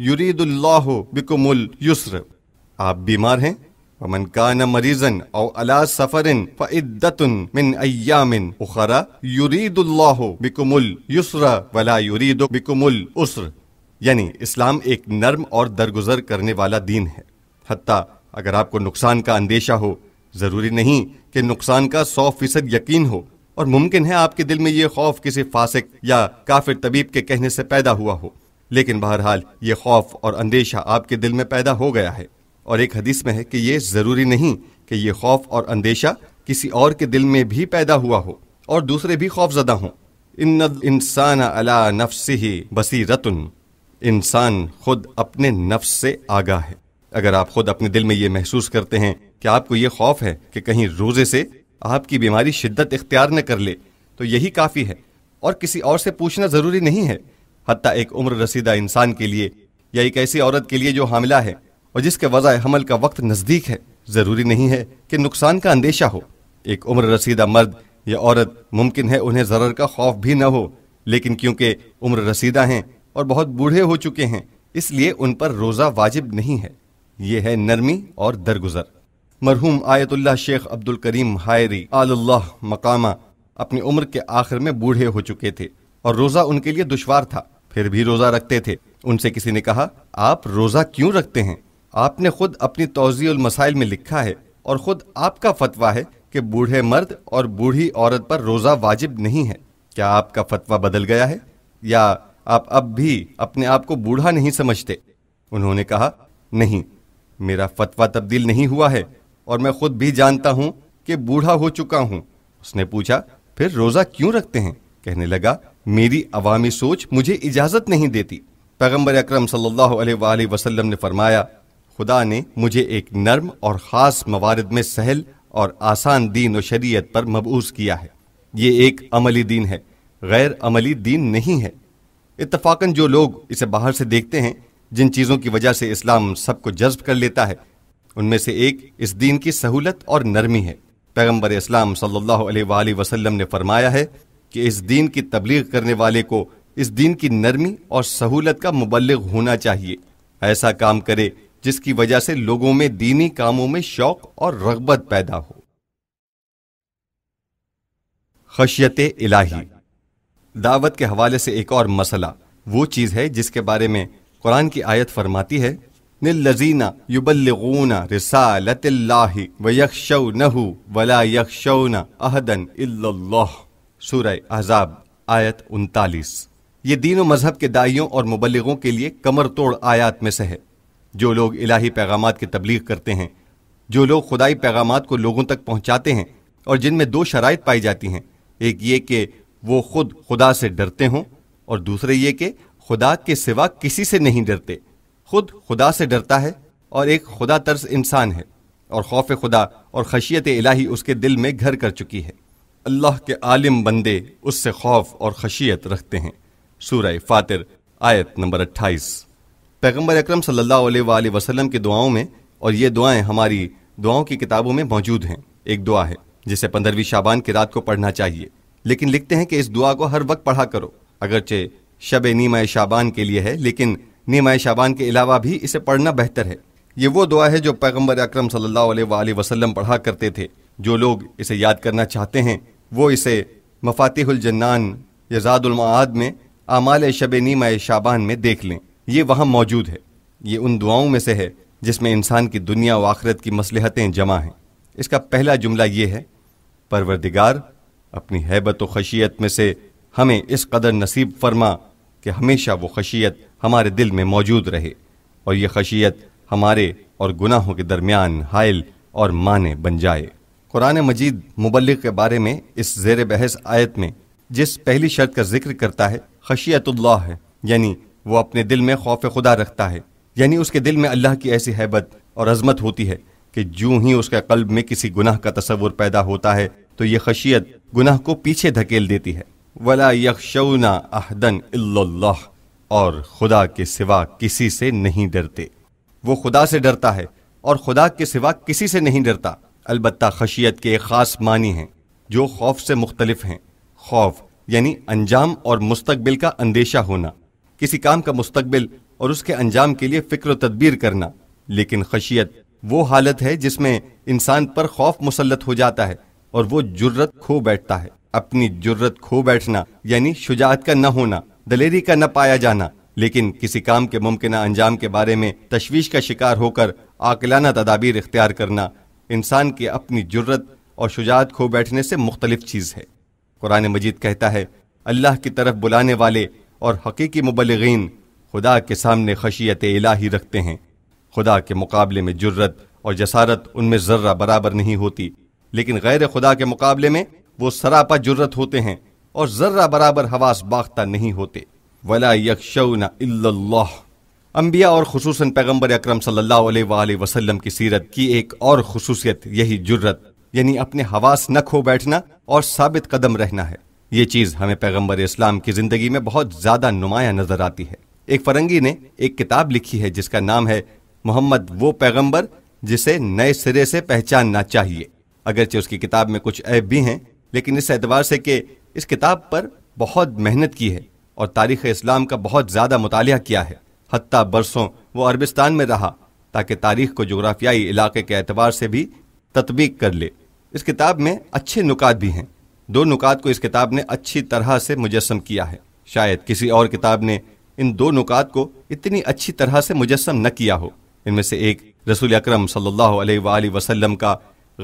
युरीदुल्लाह बिकुमुल युसर आप बीमार हैं वमन कान मरीजन और अला सफरिन फ़इद्दतुन मिन अय्यामिन उखरा युरीदुल्लाहु बिकुमुल युसरा वला युरीदु बिकुमुल उस्र यानी इस्लाम एक नर्म और दरगुजर करने वाला दीन है हती अगर आपको नुकसान का अंदेशा हो ज़रूरी नहीं कि नुकसान का सौ फीसद यकीन हो और मुमकिन है आपके दिल में यह खौफ किसी फासिक या काफिर तबीब के कहने से पैदा हुआ हो लेकिन बहरहाल ये खौफ और अंदेशा आपके दिल में पैदा हो गया है और एक हदीस में है कि ये ज़रूरी नहीं कि ये खौफ और अंदेशा किसी और के दिल में भी पैदा हुआ हो और दूसरे भी खौफजदा हों इन इंसान अला नफ्स ही रतन इंसान खुद अपने नफ्स से आगा है अगर आप खुद अपने दिल में ये महसूस करते हैं कि आपको ये खौफ है कि कहीं रोज़े से आपकी बीमारी शिद्दत इख्तियार न कर ले तो यही काफ़ी है और किसी और से पूछना ज़रूरी नहीं है हती एक उम्र रसीदा इंसान के लिए या एक ऐसी औरत के लिए जो हामिला है और जिसके वज़ा हमल का वक्त नज़दीक है ज़रूरी नहीं है कि नुकसान का अंदेशा हो एक उम्र रसीदा मर्द या औरत मुमकिन है उन्हें ज़रर का खौफ भी न हो लेकिन क्योंकि उम्र रसीदा हैं और बहुत बूढ़े हो चुके हैं इसलिए उन पर रोज़ा वाजिब नहीं है यह है नरमी और दरगुजर मरहूम Ayatollah Sheikh Abdul Karim Haeri आल्लाह मकामा अपनी उम्र के आखिर में बूढ़े हो चुके थे और रोज़ा उनके लिए दुशवार था फिर भी रोज़ा रखते थे उनसे किसी ने कहा आप रोज़ा क्यों रखते हैं आपने खुद अपनी तोजील मसाइल में लिखा है और खुद आपका फतवा है कि बूढ़े मर्द और बूढ़ी औरत पर रोज़ा वाजिब नहीं है क्या आपका फतवा बदल गया है या आप अब भी अपने आप को बूढ़ा नहीं समझते उन्होंने कहा नहीं मेरा फतवा तब्दील नहीं हुआ है और मैं खुद भी जानता हूं कि बूढ़ा हो चुका हूँ उसने पूछा फिर रोज़ा क्यों रखते हैं कहने लगा मेरी अवामी सोच मुझे इजाज़त नहीं देती पैगम्बर अक्रम सल्ला वसलम ने फरमाया खुदा ने मुझे एक नर्म और ख़ास मवारद में सहल और आसान दीन और शरीयत पर मबूस किया है ये एक अमली दीन है गैर अमली दीन नहीं है इतफाक़न जो लोग इसे बाहर से देखते हैं जिन चीज़ों की वजह से इस्लाम सबको जज्ब कर लेता है उनमें से एक इस दीन की सहूलत और नरमी है पैगम्बर इस्लाम सल्ला वसलम ने फरमाया है कि इस दीन की तबलीग करने वाले को इस दीन की नरमी और सहूलत का मुबलग होना चाहिए ऐसा काम करे जिसकी वजह से लोगों में दीनी कामों में शौक और रगबत पैदा हो खशियत इलाही दावत के हवाले से एक और मसला वो चीज़ है जिसके बारे में कुरान की आयत फरमाती है आयत उनतालीस ये दीनों मज़हब के दाइयों और मुबलगों के लिए कमर तोड़ आयात में से है जो लोग इलाही पैगाम की तबलीग करते हैं जो लोग खुदाई पैगाम को लोगों तक पहुँचाते हैं और जिनमें दो शराइ पाई जाती हैं एक ये कि वो खुद खुदा से डरते हों और दूसरे ये कि खुदा के सिवा किसी से नहीं डरते खुद खुदा से डरता है और एक खुदा तर्स इंसान है और खौफ खुदा और खशियत इलाही उसके दिल में घर कर चुकी है अल्लाह के आलिम बंदे उससे खौफ और खशियत रखते हैं सूर फातिर आयत नंबर अट्ठाईस पैगम्बर अक्रम सल्ला वसलम की दुआओं में और ये दुआएं हमारी दुआओं की किताबों में मौजूद हैं एक दुआ है जिसे पंद्रहवीं शाबान की रात को पढ़ना चाहिए लेकिन लिखते हैं कि इस दुआ को हर वक्त पढ़ा करो अगरचे शब नीम शाबान के लिए है लेकिन नीम शाबान के अलावा भी इसे पढ़ना बेहतर है ये वो दुआ है जो पैगम्बर अक्रम सल्ला वसलम पढ़ा करते थे जो लोग इसे याद करना चाहते हैं वो इसे मफातिहुल जन्नान यजादुलमाद में आमाल शब नीम शाबान में देख लें ये वहाँ मौजूद है ये उन दुआओं में से है जिसमें इंसान की दुनिया व आखरत की मसलहतें जमा हैं इसका पहला जुमला ये है परवरदिगार अपनी हैबत व खशियत में से हमें इस कदर नसीब फरमा कि हमेशा वो खशियत हमारे दिल में मौजूद रहे और ये खशियत हमारे और गुनाहों के दरमियान हायल और माने बन जाए कुरान मजीद मुबलिक के बारे में इस जेर बहस आयत में जिस पहली शर्त का जिक्र करता है खशियतुल्लाह है यानी वो अपने दिल में खौफ खुदा रखता है यानी उसके दिल में अल्लाह की ऐसी हैबत और अजमत होती है कि जू ही उसके कल्ब में किसी गुनाह का तस्वुर पैदा होता है तो ये खशियत गुनाह को पीछे धकेल देती है वला यकशौना अहदन और खुदा के सिवा किसी से नहीं डरते वो खुदा से डरता है और खुदा के सिवा किसी से नहीं डरता अलबत् खशियत के एक ख़ास मानी हैं जो खौफ से मुख्तलिफ हैं खौफ यानी अंजाम और मुस्तबिल का अंदेशा होना किसी काम का मुस्तबिल और उसके अंजाम के लिए फिक्र तदबीर करना लेकिन खशियत वो हालत है जिसमें इंसान पर खौफ मुसलत हो जाता है और वो जुर्रत खो बैठता है अपनी जुर्रत खो बैठना यानी शुजात का न होना दलेरी का न पाया जाना लेकिन किसी काम के मुमकिन अंजाम के बारे में तशवीश का शिकार होकर आकलाना तदाबीर इख्तियार करना इंसान की अपनी जुर्रत और शुजात खो बैठने से मुख्तलिफ चीज़ है कुरान मजीद कहता है अल्लाह की तरफ बुलाने वाले और हकीकी मुबलगिन खुदा के सामने खशियत इलाही रखते हैं खुदा के मुकाबले में जुर्रत और जसारत उनमें ज़र्रा बराबर नहीं होती लेकिन गैर खुदा के मुकाबले में वो सरापा जुर्रत होते हैं और ज़र्रा बराबर हवास बाख्ता नहीं होते वला यकशौना अम्बिया और खसूस पैगम्बर अक्रम सल्लाम वसलम की सीरत की एक और खसूसियत यही जुर्रत यानी अपने हवास न खो बैठना और साबित कदम रहना है ये चीज़ हमें पैगम्बर इस्लाम की ज़िंदगी में बहुत ज़्यादा नुमाया नज़र आती है एक फरंगी ने एक किताब लिखी है जिसका नाम है मोहम्मद वो पैगम्बर जिसे नए सिरे से पहचानना चाहिए अगरचे उसकी किताब में कुछ ऐप भी हैं लेकिन इस एतबार से कि इस किताब पर बहुत मेहनत की है और तारीख़ इस्लाम का बहुत ज़्यादा मुताल किया है हती बरसों वो अरबिस्तान में रहा ताकि तारीख को जोग्राफियाई इलाके के एतबार से भी तदबीक कर ले इस किताब में अच्छे नुकात भी हैं दो नुकात को इस किताब ने अच्छी तरह से मुजस्म किया है शायद किसी और किताब ने इन दो नुकात को इतनी अच्छी तरह से मुजस्म न किया हो इनमें से एक रसूल अक्रम वसल्लम का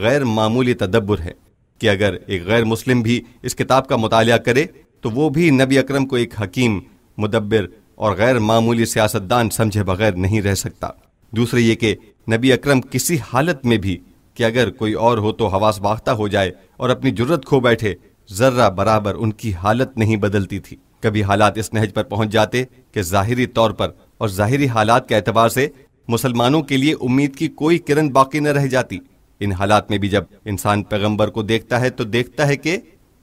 गैर मामूली तदब्बर है कि अगर एक गैर मुस्लिम भी इस किताब का मताल करे तो वो भी नबी अक्रम को एक हकीम मुदब्बर और गैर मामूली सियासतदान समझे बगैर नहीं रह सकता दूसरे ये कि नबी अक्रम किसी हालत में भी कि अगर कोई और हो तो हवास बाखता हो जाए और अपनी जरूरत खो बैठे जर्रा बराबर उनकी हालत नहीं बदलती थी कभी हालात इस नहज पर पहुंच जाते कि जाहिरी तौर पर और जाहिरी हालात के एतबार से मुसलमानों के लिए उम्मीद की कोई किरण बाकी न रह जाती इन हालात में भी जब इंसान पैगंबर को देखता है तो देखता है कि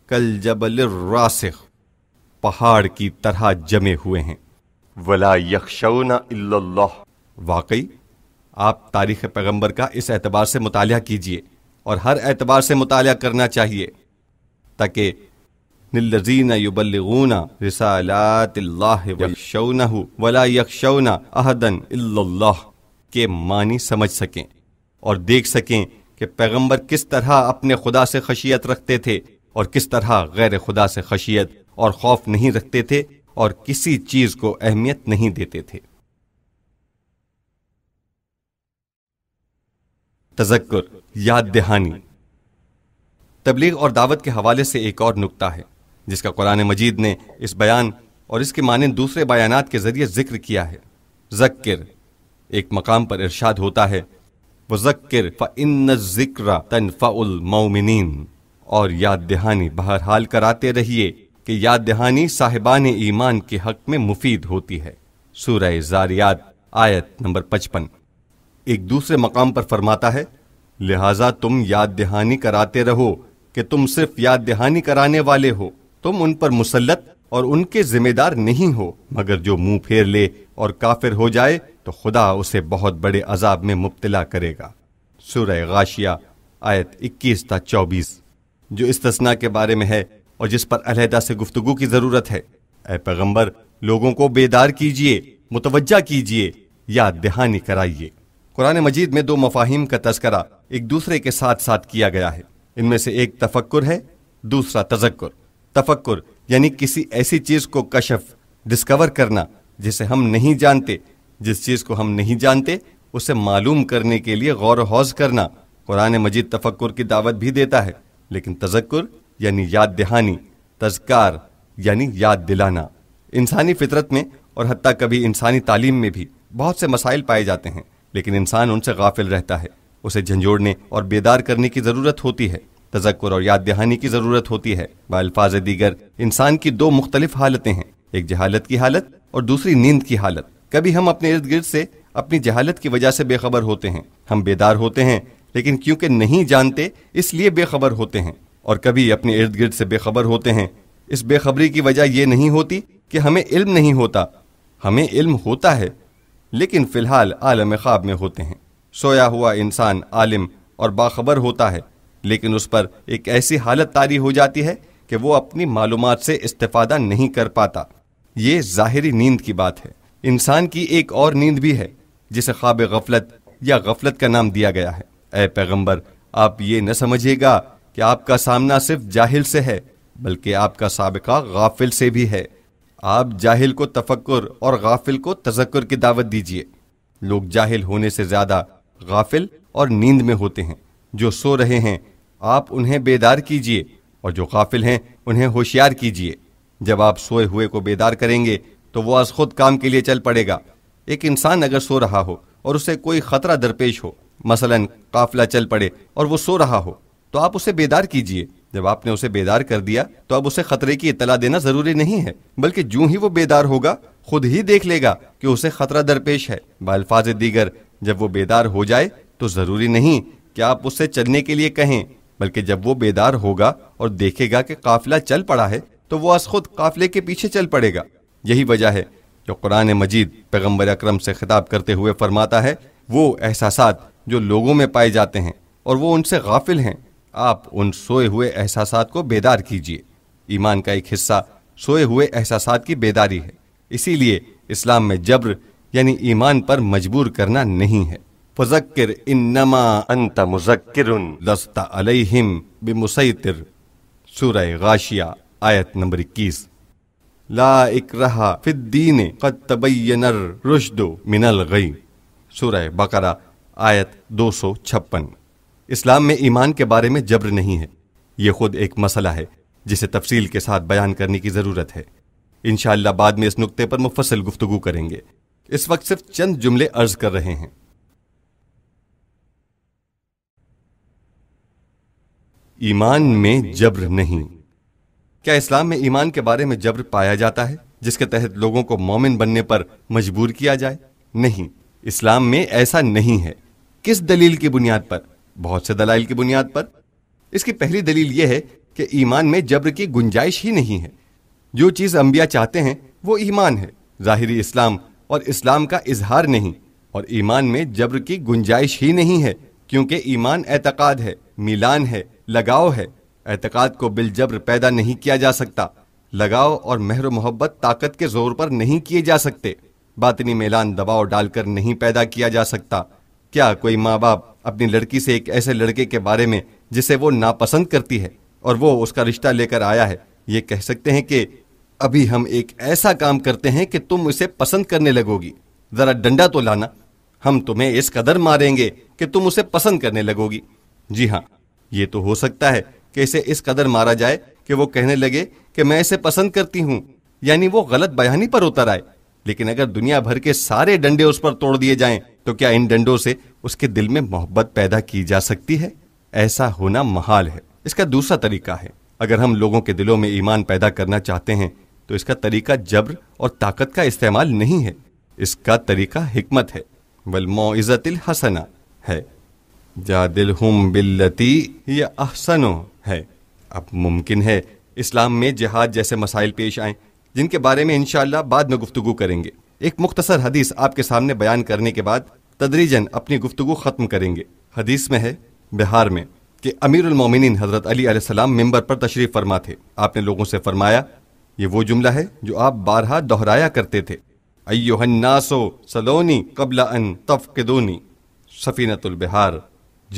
कल जबल रासिख पहाड़ की तरह जमे हुए हैं वला यक्षौना वाकई आप तारीख़ पैगंबर का इस एतबार से मुताल कीजिए और हर एतबार से मुताल करना चाहिए ताकि के मानी समझ सकें और देख सकें कि पैगंबर किस तरह अपने खुदा से खशियत रखते थे और किस तरह गैर खुदा से खशियत और खौफ नहीं रखते थे और किसी चीज़ को अहमियत नहीं देते थे तजक्र याद दहानी तबलीग और दावत के हवाले से एक और नुकता है जिसका कुरान मजीद ने इस बयान और इसके माने दूसरे बयानात के ज़रिए जिक्र किया है जक्र एक मकाम पर इरशाद होता है वजक्र फ़िन ज़िक्र तनफ़ाउलमिन और याद दहानी बहरहाल कराते रहिए कि याद दहानी साहिबान ईमान के हक में मुफीद होती है सूर्य जारियात आयत नंबर पचपन एक दूसरे मकाम पर फरमाता है लिहाजा तुम याद दहानी कराते रहो कि तुम सिर्फ याद दहानी कराने वाले हो तुम उन पर मुसलत और उनके जिम्मेदार नहीं हो मगर जो मुंह फेर ले और काफिर हो जाए तो खुदा उसे बहुत बड़े अजाब में मुबतला करेगा सुरह गाशिया आयत इक्कीस था चौबीस जो तस्ना के बारे में है और जिस पर अलहदा से गुफ्तगु की ज़रूरत है ए पैगम्बर लोगों को बेदार कीजिए मुतवजा कीजिए या दहानी कराइए कुरान मजीद में दो मफाहिम का तस्करा एक दूसरे के साथ साथ किया गया है इनमें से एक तफक्र है दूसरा तजक्र तफक्र यानी किसी ऐसी चीज़ को कशफ डिस्कवर करना जिसे हम नहीं जानते जिस चीज़ को हम नहीं जानते उसे मालूम करने के लिए गौर हौज करना कुरान मजीद तफक्र की दावत भी देता है लेकिन तजक्र यानी याद दहानी तजकार यानी याद दिलाना इंसानी फितरत में और हती कभी इंसानी तालीम में भी बहुत से मसाइल पाए जाते हैं लेकिन इंसान उनसे गाफिल रहता है उसे झंझोड़ने और बेदार करने की ज़रूरत होती है तजक्र और याद दहानी की ज़रूरत होती है बाल्फाज दीगर इंसान की दो मुख्तलिफ हालतें हैं एक जहालत की हालत और दूसरी नींद की हालत कभी हम अपने इर्द गिर्द से अपनी जहालत की वजह से बेखबर होते हैं हम बेदार होते हैं लेकिन क्योंकि नहीं जानते इसलिए बेखबर होते हैं और कभी अपने इर्द गिर्द से बेखबर होते हैं इस बेखबरी की वजह यह नहीं होती कि हमें इल्म नहीं होता हमें इल्म होता है लेकिन फ़िलहाल आलम ख्वाब में होते हैं सोया हुआ इंसान आलिम और बाखबर होता है लेकिन उस पर एक ऐसी हालत तारी हो जाती है कि वो अपनी मालूम से इस्तेफादा नहीं कर पाता ये ज़ाहरी नींद की बात है इंसान की एक और नींद भी है जिसे ख्वाब गफलत या गफलत का नाम दिया गया है ए पैगम्बर आप ये न समझिएगा कि आपका सामना सिर्फ जाहिल से है बल्कि आपका सबका गाफिल से भी है आप जाहिल को तफक्र और गाफिल को तजक्र की दावत दीजिए लोग जाहिल होने से ज़्यादा गाफिल और नींद में होते हैं जो सो रहे हैं आप उन्हें बेदार कीजिए और जो गाफिल हैं उन्हें होशियार कीजिए जब आप सोए हुए को बेदार करेंगे तो वो आज खुद काम के लिए चल पड़ेगा एक इंसान अगर सो रहा हो और उसे कोई ख़तरा दरपेश हो मसलन काफिला चल पड़े और वो सो रहा हो तो आप उसे बेदार कीजिए जब आपने उसे बेदार कर दिया तो अब उसे खतरे की इतला देना जरूरी नहीं है बल्कि जूं ही वो बेदार होगा खुद ही देख लेगा कि उसे खतरा दरपेश है बल्फाज दीगर जब वो बेदार हो जाए तो जरूरी नहीं कि आप उससे चलने के लिए कहें बल्कि जब वो बेदार होगा और देखेगा कि काफिला चल पड़ा है तो वो अस खुद काफिले के पीछे चल पड़ेगा यही वजह है जो कुरान मजीद पैगम्बर अक्रम से खिताब करते हुए फरमाता है वो एहसास जो लोगों में पाए जाते हैं और वो उनसे गाफिल हैं आप उन सोए हुए एहसास को बेदार कीजिए ईमान का एक हिस्सा सोए हुए एहसास की बेदारी है इसीलिए इस्लाम में जबर यानी ईमान पर मजबूर करना नहीं है फजक्र नमा अंत मुजक्र लस्ता अलैहिम बिमुसैतिर सूरह गाशिया आयत नंबर इक्कीस ला रहा फिद्दीन कद तबैनर रुशदो मिनल गई सूरह बकरा आयत दो सौ छप्पन इस्लाम में ईमान के बारे में जब्र नहीं है ये खुद एक मसला है जिसे तफसील के साथ बयान करने की ज़रूरत है इन बाद में इस नुकते पर मुफसल गुफ्तु करेंगे इस वक्त सिर्फ चंद जुमले अर्ज कर रहे हैं ईमान में जब्र नहीं क्या इस्लाम में ईमान के बारे में जब्र पाया जाता है जिसके तहत लोगों को मोमिन बनने पर मजबूर किया जाए नहीं इस्लाम में ऐसा नहीं है किस दलील की बुनियाद पर बहुत से दलाइल की बुनियाद पर इसकी पहली दलील यह है कि ईमान में जब्र की गुंजाइश ही नहीं है जो चीज़ अंबिया चाहते हैं वो ईमान है ज़ाहिरी इस्लाम और इस्लाम का इजहार नहीं और ईमान में जब्र की गुंजाइश ही नहीं है क्योंकि ईमान एतक़ाद है मिलान है लगाव है एतक़ाद को बिलजब्र पैदा नहीं किया जा सकता लगाव और मेहर मोहब्बत ताकत के जोर पर नहीं किए जा सकते बातनी मिलान दबाव डालकर नहीं पैदा किया जा सकता क्या कोई माँ बाप अपनी लड़की से एक ऐसे लड़के के बारे में जिसे वो नापसंद करती है और वो उसका रिश्ता लेकर आया है ये कह सकते हैं कि अभी हम एक ऐसा काम करते हैं कि तुम उसे पसंद करने लगोगी जरा डंडा तो लाना हम तुम्हें इस कदर मारेंगे कि तुम उसे पसंद करने लगोगी जी हाँ ये तो हो सकता है कि इसे इस कदर मारा जाए कि वो कहने लगे कि मैं इसे पसंद करती हूँ यानी वो गलत बयानी पर उतर आए लेकिन अगर दुनिया भर के सारे डंडे उस पर तोड़ दिए जाएं तो क्या इन डंडों से उसके दिल में मोहब्बत पैदा की जा सकती है ऐसा होना महाल है इसका दूसरा तरीका है अगर हम लोगों के दिलों में ईमान पैदा करना चाहते हैं तो इसका तरीका जबर और ताकत का इस्तेमाल नहीं है इसका तरीका हिकमत है वल मोइजतिल हसना है जा दिल हम बिल्लती या अहसनो है अब मुमकिन है इस्लाम में जिहाद जैसे मसाइल पेश आए जिनके बारे में इनशाला बाद में गुफ्तु करेंगे एक मुख्तसर हदीस आपके सामने बयान करने के बाद तदरीजन अपनी गुफ्तु ख़त्म करेंगे हदीस में है बिहार में कि अमीर उलमोमिन हज़रत अली सलाम मेंबर पर तशरीफ़ फरमा थे आपने लोगों से फरमाया ये वो जुमला है जो आप बारहा दोहराया करते थे अयोहन्नासो सलोनी कबला अन सफीनतुल बिहार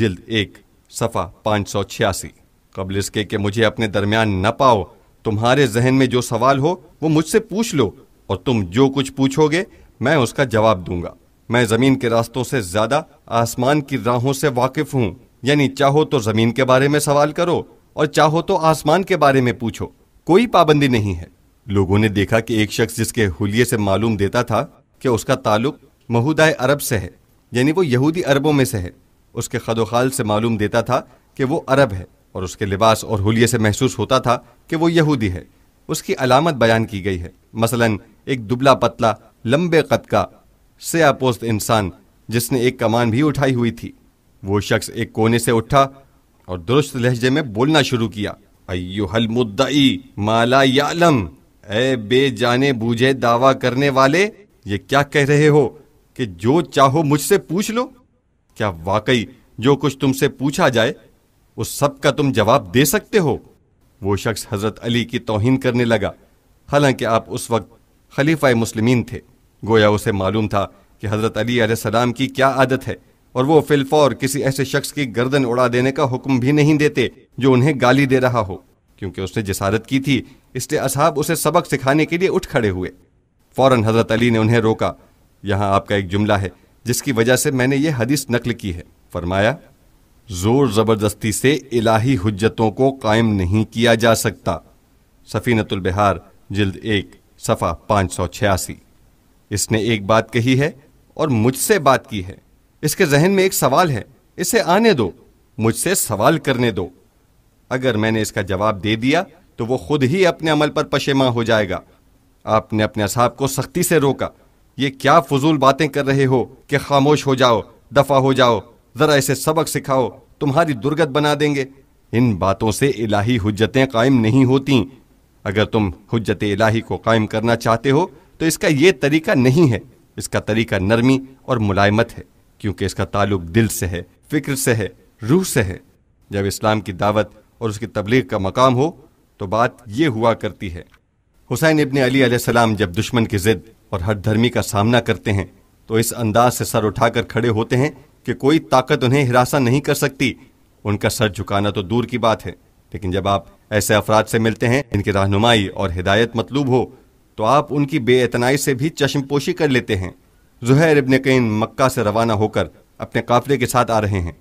जल्द एक सफ़ा पांच सौ छियासी कबल इसके मुझे अपने दरमियान न पाओ तुम्हारे जहन में जो सवाल हो वो मुझसे पूछ लो और तुम जो कुछ पूछोगे मैं उसका जवाब दूंगा मैं जमीन के रास्तों से ज्यादा आसमान की राहों से वाकिफ हूँ यानी चाहो तो जमीन के बारे में सवाल करो और चाहो तो आसमान के बारे में पूछो कोई पाबंदी नहीं है लोगों ने देखा कि एक शख्स जिसके हुलिये से मालूम देता था कि उसका ताल्लुक महुदाय अरब से है यानी वो यहूदी अरबों में से है उसके खदोखाल से मालूम देता था कि वो अरब है और उसके लिबास और हुलिये से महसूस होता था कि वो यहूदी है उसकी अलामत बयान की गई है मसलन एक दुबला पतला लंबे कद का सयापोस्त इंसान जिसने एक कमान भी उठाई हुई थी वो शख्स एक कोने से उठा और दुरुस्त लहजे में बोलना शुरू किया अयो हल मुद्दई माला यालम ए जाने बूझे दावा करने वाले ये क्या कह रहे हो कि जो चाहो मुझसे पूछ लो क्या वाकई जो कुछ तुमसे पूछा जाए उस सब का तुम जवाब दे सकते हो वो शख्स हजरत अली की तोहिन करने लगा हालांकि आप उस वक्त खलीफा मुस्लिमीन थे गोया उसे मालूम था कि हज़रत अली की क्या आदत है और वो फिलफौर किसी ऐसे शख्स की गर्दन उड़ा देने का हुक्म भी नहीं देते जो उन्हें गाली दे रहा हो क्योंकि उसने जसारत की थी इसलिए असहाब उसे सबक सिखाने के लिए उठ खड़े हुए फ़ौरन हज़रत अली ने उन्हें रोका यहाँ आपका एक जुमला है जिसकी वजह से मैंने यह हदीस नकल की है फरमाया ज़ोर ज़बरदस्ती से इलाही हजतों को कायम नहीं किया जा सकता सफ़ीनतुल बिहार जल्द एक सफ़ा पांच सौ छियासी इसने एक बात कही है और मुझसे बात की है इसके जहन में एक सवाल है इसे आने दो मुझसे सवाल करने दो अगर मैंने इसका जवाब दे दिया तो वो खुद ही अपने अमल पर पशेमा हो जाएगा आपने अपने असाब को सख्ती से रोका ये क्या फजूल बातें कर रहे हो कि खामोश हो जाओ दफा हो जाओ ज़रा इसे सबक सिखाओ तुम्हारी दुर्गत बना देंगे इन बातों से इलाही हजतें कायम नहीं होती अगर तुम हजत इलाही को कायम करना चाहते हो तो इसका ये तरीका नहीं है इसका तरीका नरमी और मुलायमत है क्योंकि इसका ताल्लुक दिल से है फिक्र से है रूह से है जब इस्लाम की दावत और उसकी तबलीग का मकाम हो तो बात यह हुआ करती है हुसैन इबन अली सलाम जब दुश्मन की जिद और हर धर्मी का सामना करते हैं तो इस अंदाज से सर उठाकर खड़े होते हैं कि कोई ताकत उन्हें हिरासा नहीं कर सकती उनका सर झुकाना तो दूर की बात है लेकिन जब आप ऐसे अफराद से मिलते हैं इनकी रहनुमाई और हिदायत मतलूब हो तो आप उनकी बेअतनाई से भी चश्मपोशी कर लेते हैं जुहैर इबन कैन मक्का से रवाना होकर अपने काफले के साथ आ रहे हैं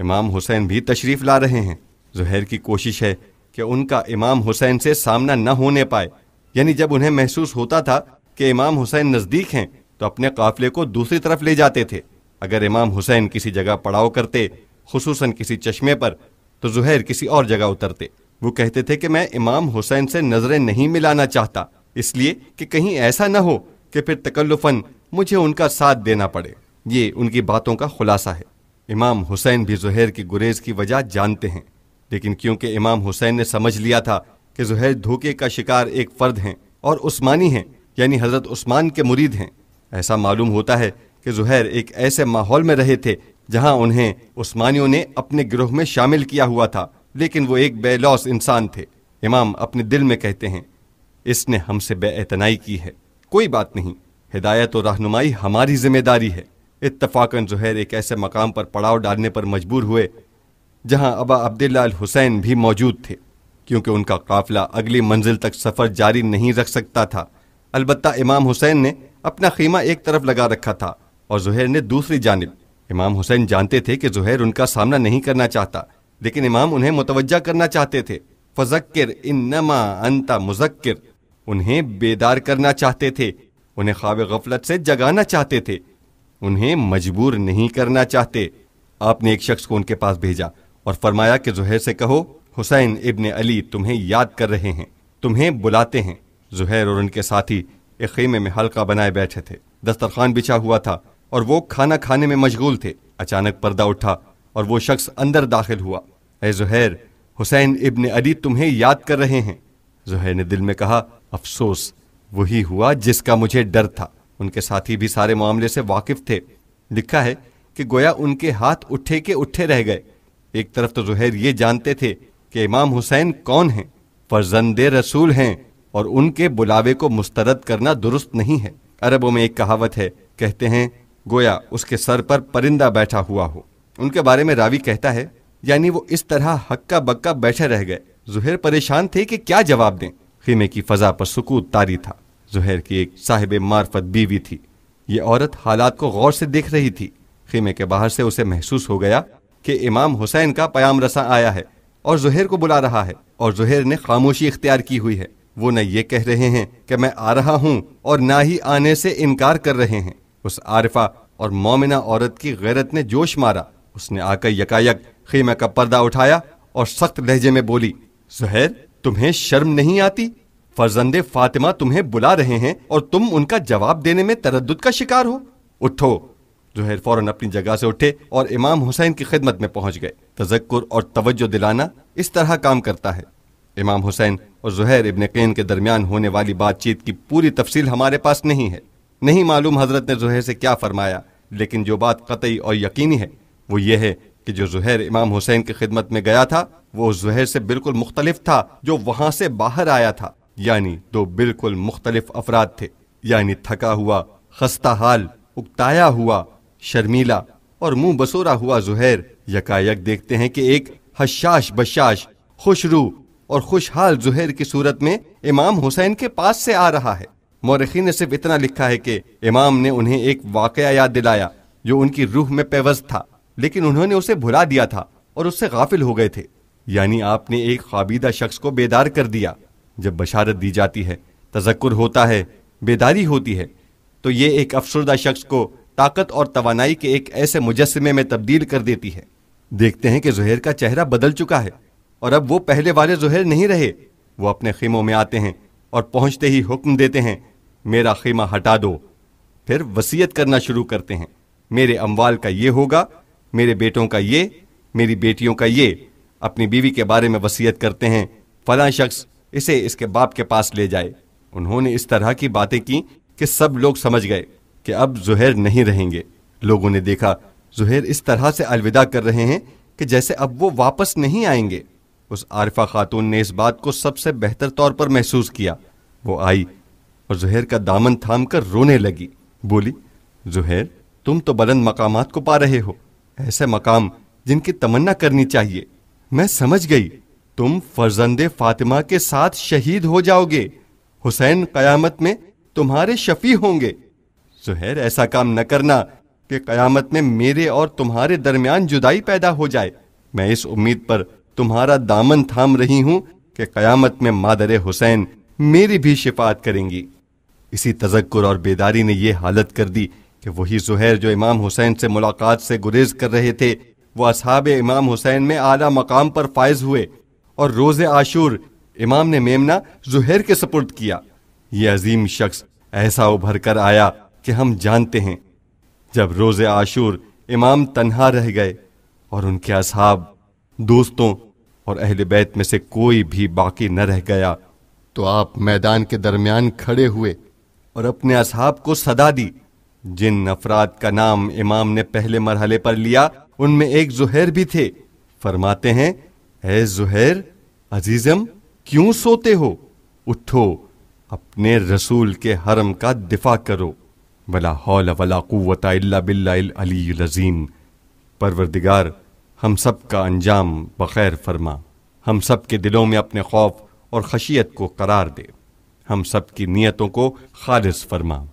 इमाम हुसैन भी तशरीफ़ ला रहे हैं जुहैर की कोशिश है कि उनका इमाम हुसैन से सामना न होने पाए यानी जब उन्हें महसूस होता था कि इमाम हुसैन नज़दीक हैं तो अपने काफिले को दूसरी तरफ ले जाते थे अगर इमाम हुसैन किसी जगह पड़ाव करते खसूस किसी चश्मे पर तो जुहैर किसी और जगह उतरते वो कहते थे कि मैं इमाम हुसैन से नजरें नहीं मिलाना चाहता इसलिए कि कहीं ऐसा न हो कि फिर तकल्लुफन मुझे उनका साथ देना पड़े ये उनकी बातों का खुलासा है इमाम हुसैन भी जुहैर की गुरेज की वजह जानते हैं लेकिन क्योंकि इमाम हुसैन ने समझ लिया था कि जुहैर धोखे का शिकार एक फ़र्द हैं और उस्मानी हैं यानी हज़रत उस्मान के मुरीद हैं ऐसा मालूम होता है कि जुहैर एक ऐसे माहौल में रहे थे जहां उन्हें उस्मानियों ने अपने ग्रोह में शामिल किया हुआ था लेकिन वो एक बेलौस इंसान थे इमाम अपने दिल में कहते हैं इसने हमसे बेअतनाई की है कोई बात नहीं हिदायत और रहनुमाई हमारी जिम्मेदारी है इतफाकन जहर एक ऐसे मकाम पर पड़ाव डालने पर मजबूर हुए जहां अबा अब्दुल्ला हुसैन भी मौजूद थे क्योंकि उनका काफिला अगली मंजिल तक सफ़र जारी नहीं रख सकता था अलबत् इमाम हुसैन ने अपना खीमा एक तरफ लगा रखा था और जहर ने दूसरी जानब इमाम हुसैन जानते थे कि जुहैर उनका सामना नहीं करना चाहता लेकिन इमाम उन्हें मुतवजा करना चाहते थे फजक्र नमा अंता मुजक्र उन्हें बेदार करना चाहते थे उन्हें ख्वाब गफलत से जगाना चाहते थे उन्हें मजबूर नहीं करना चाहते आपने एक शख्स को उनके पास भेजा और फरमाया कि जुहैर से कहो हुसैन इबन अली तुम्हें याद कर रहे हैं तुम्हें बुलाते हैं जुहैर और उनके साथी एक खेमे में हल्का बनाए बैठे थे दस्तरखान बिछा हुआ था और वो खाना खाने में मशगूल थे अचानक पर्दा उठा और वो शख्स अंदर दाखिल हुआ ए जुहैर हुसैन इब्न अली तुम्हें याद कर रहे हैं जुहैर ने दिल में कहा अफसोस वही हुआ जिसका मुझे डर था उनके साथी भी सारे मामले से वाकिफ थे लिखा है कि गोया उनके हाथ उठे के उठे रह गए एक तरफ तो जुहैर ये जानते थे कि इमाम हुसैन कौन हैं फरजंद रसूल हैं और उनके बुलावे को मुस्तरद करना दुरुस्त नहीं है अरबों में एक कहावत है कहते हैं गोया उसके सर पर परिंदा बैठा हुआ हो उनके बारे में रावी कहता है यानी वो इस तरह हक्का बक्का बैठे रह गए जुहेर परेशान थे कि क्या जवाब दें खेमे की फजा पर सुकूत तारी था जुहेर की एक साहिब मार्फत बीवी थी ये औरत हालात को गौर से देख रही थी खेमे के बाहर से उसे महसूस हो गया कि इमाम हुसैन का पयाम रसा आया है और जुहेर को बुला रहा है और जुहेर ने खामोशी इख्तियार की हुई है वो न ये कह रहे हैं कि मैं आ रहा हूँ और ना ही आने से इनकार कर रहे हैं उस आरिफा और मोमिना औरत की गैरत ने जोश मारा उसने आकर यकायक खेमे का पर्दा उठाया और सख्त लहजे में बोली सुहैर तुम्हें शर्म नहीं आती फर्जंदे फातिमा तुम्हें बुला रहे हैं और तुम उनका जवाब देने में तरद का शिकार हो उठो जुहैर फौरन अपनी जगह से उठे और इमाम हुसैन की खिदमत में पहुंच गए तजक्र और तवज्जो दिलाना इस तरह काम करता है इमाम हुसैन और जुहैर इबन क़ैन के दरमियान होने वाली बातचीत की पूरी तफसील हमारे पास नहीं है नहीं मालूम हजरत ने जुहैर से क्या फरमाया लेकिन जो बात कतई और यकीनी है वो ये है कि जो जुहैर इमाम हुसैन की खिदमत में गया था वो उस जुहैर से बिल्कुल मुख्तलिफ था जो वहां से बाहर आया था यानी दो बिल्कुल मुख्तलिफ अफराद थे यानी थका हुआ खस्ता हाल उकताया हुआ शर्मीला और मुंह बसोरा हुआ जुहैर यकायक देखते हैं कि एक हशाश बशाश खुशरू और खुशहाल जुहैर की सूरत में इमाम हुसैन के पास से आ रहा है मौरखी ने सिर्फ इतना लिखा है कि इमाम ने उन्हें एक वाकया याद दिलाया जो उनकी रूह में पेवज था लेकिन उन्होंने उसे भुला दिया था और उससे गाफिल हो गए थे यानी आपने एक खाबीदा शख्स को बेदार कर दिया जब बशारत दी जाती है तजक्र होता है बेदारी होती है तो ये एक अफसरदा शख्स को ताकत और तोानाई के एक ऐसे मुजस्मे में तब्दील कर देती है देखते हैं कि जहर का चेहरा बदल चुका है और अब वो पहले वाले जहर नहीं रहे वो अपने खेमों में आते हैं और पहुंचते ही हुक्म देते हैं मेरा खेमा हटा दो फिर वसीयत करना शुरू करते हैं मेरे अमवाल का ये होगा मेरे बेटों का ये मेरी बेटियों का ये अपनी बीवी के बारे में वसीयत करते हैं फला शख्स इसे इसके बाप के पास ले जाए उन्होंने इस तरह की बातें की कि सब लोग समझ गए कि अब जुहैर नहीं रहेंगे लोगों ने देखा जुहैर इस तरह से अलविदा कर रहे हैं कि जैसे अब वो वापस नहीं आएंगे उस आरफा खातून ने इस बात को सबसे बेहतर तौर पर महसूस किया वो आई और जुहैर का दामन थाम कर रोने लगी बोली जुहैर तुम तो बुलंद मकामात को पा रहे हो ऐसे मकाम जिनकी तमन्ना करनी चाहिए मैं समझ गई तुम फर्जंद फातिमा के साथ शहीद हो जाओगे हुसैन कयामत में तुम्हारे शफी होंगे जुहैर ऐसा काम न करना कि कयामत में मेरे और तुम्हारे दरमियान जुदाई पैदा हो जाए मैं इस उम्मीद पर तुम्हारा दामन थाम रही हूं कि कयामत में मादरे हुसैन मेरी भी शिफात करेंगी इसी तजक्र और बेदारी ने यह हालत कर दी कि वही जुहैर जो इमाम हुसैन से मुलाकात से गुरेज कर रहे थे वो असहाब इमाम हुसैन में आला मकाम पर फायज हुए और रोज़ आशूर इमाम ने मेमना जुहैर के सपुर्द किया ये अजीम शख्स ऐसा उभर कर आया कि हम जानते हैं जब रोज़ आशूर इमाम तन्हा रह गए और उनके असहाब दोस्तों और अहल बैत में से कोई भी बाकी न रह गया तो आप मैदान के दरमियान खड़े हुए और अपने असहाब को सदा दी जिन अफराद का नाम इमाम ने पहले मरहले पर लिया उनमें एक जुहैर भी थे फरमाते हैं ए जुहैर अजीजम क्यों सोते हो उठो अपने रसूल के हरम का दिफा करो वला हौल वला कुवत इल्ला बिल्लाहिल अजीम परवरदिगार हम सब का अंजाम बखैर फरमा हम सब के दिलों में अपने खौफ और खशियत को करार दे हम सबकी नीयतों को खारिज फरमा